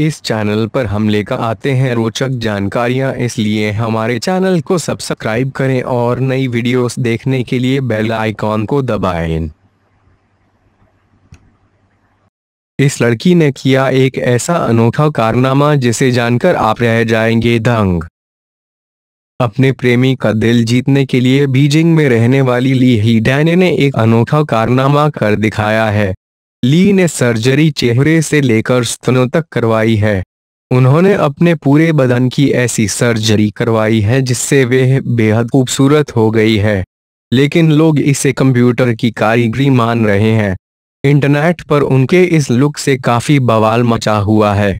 इस चैनल पर हम लेकर आते हैं रोचक जानकारियां इसलिए हमारे चैनल को सब्सक्राइब करें और नई वीडियोस देखने के लिए बेल आइकॉन को दबाएं। इस लड़की ने किया एक ऐसा अनोखा कारनामा जिसे जानकर आप रह जाएंगे दंग अपने प्रेमी का दिल जीतने के लिए बीजिंग में रहने वाली ली ही डैने ने एक अनोखा कारनामा कर दिखाया है ली ने सर्जरी चेहरे से लेकर स्तनों तक करवाई है उन्होंने अपने पूरे बदन की ऐसी सर्जरी करवाई है जिससे वे बेहद खूबसूरत हो गई है लेकिन लोग इसे कंप्यूटर की कारीगरी मान रहे हैं इंटरनेट पर उनके इस लुक से काफी बवाल मचा हुआ है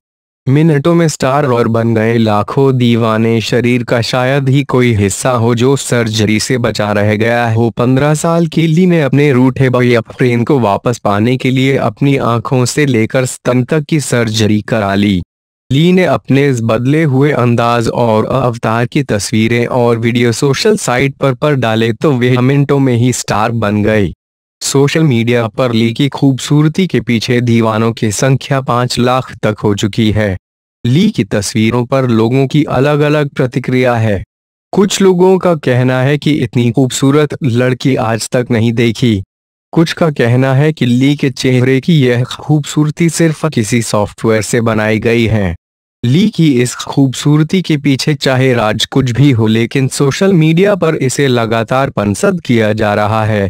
मिनटों में स्टार और बन गए लाखों दीवाने शरीर का शायद ही कोई हिस्सा हो जो सर्जरी से बचा रह गया हो पंद्रह साल की ली ने अपने रूठे बॉयफ्रेंड को वापस पाने के लिए अपनी आंखों से लेकर स्तन तक की सर्जरी करा ली ली ने अपने इस बदले हुए अंदाज और अवतार की तस्वीरें और वीडियो सोशल साइट पर पर डाले तो वे मिनटों में ही स्टार बन गए सोशल मीडिया पर ली की खूबसूरती के पीछे दीवानों की संख्या पांच लाख तक हो चुकी है ली की तस्वीरों पर लोगों की अलग अलग प्रतिक्रिया है कुछ लोगों का कहना है कि इतनी खूबसूरत लड़की आज तक नहीं देखी कुछ का कहना है कि ली के चेहरे की यह खूबसूरती सिर्फ किसी सॉफ्टवेयर से बनाई गई है ली की इस खूबसूरती के पीछे चाहे राज कुछ भी हो लेकिन सोशल मीडिया पर इसे लगातार पंसद किया जा रहा है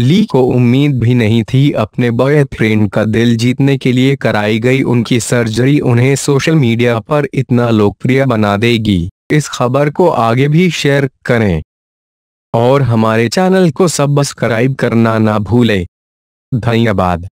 ली को उम्मीद भी नहीं थी अपने बॉयफ्रेंड का दिल जीतने के लिए कराई गई उनकी सर्जरी उन्हें सोशल मीडिया पर इतना लोकप्रिय बना देगी इस खबर को आगे भी शेयर करें और हमारे चैनल को सब्सक्राइब करना ना भूलें धन्यवाद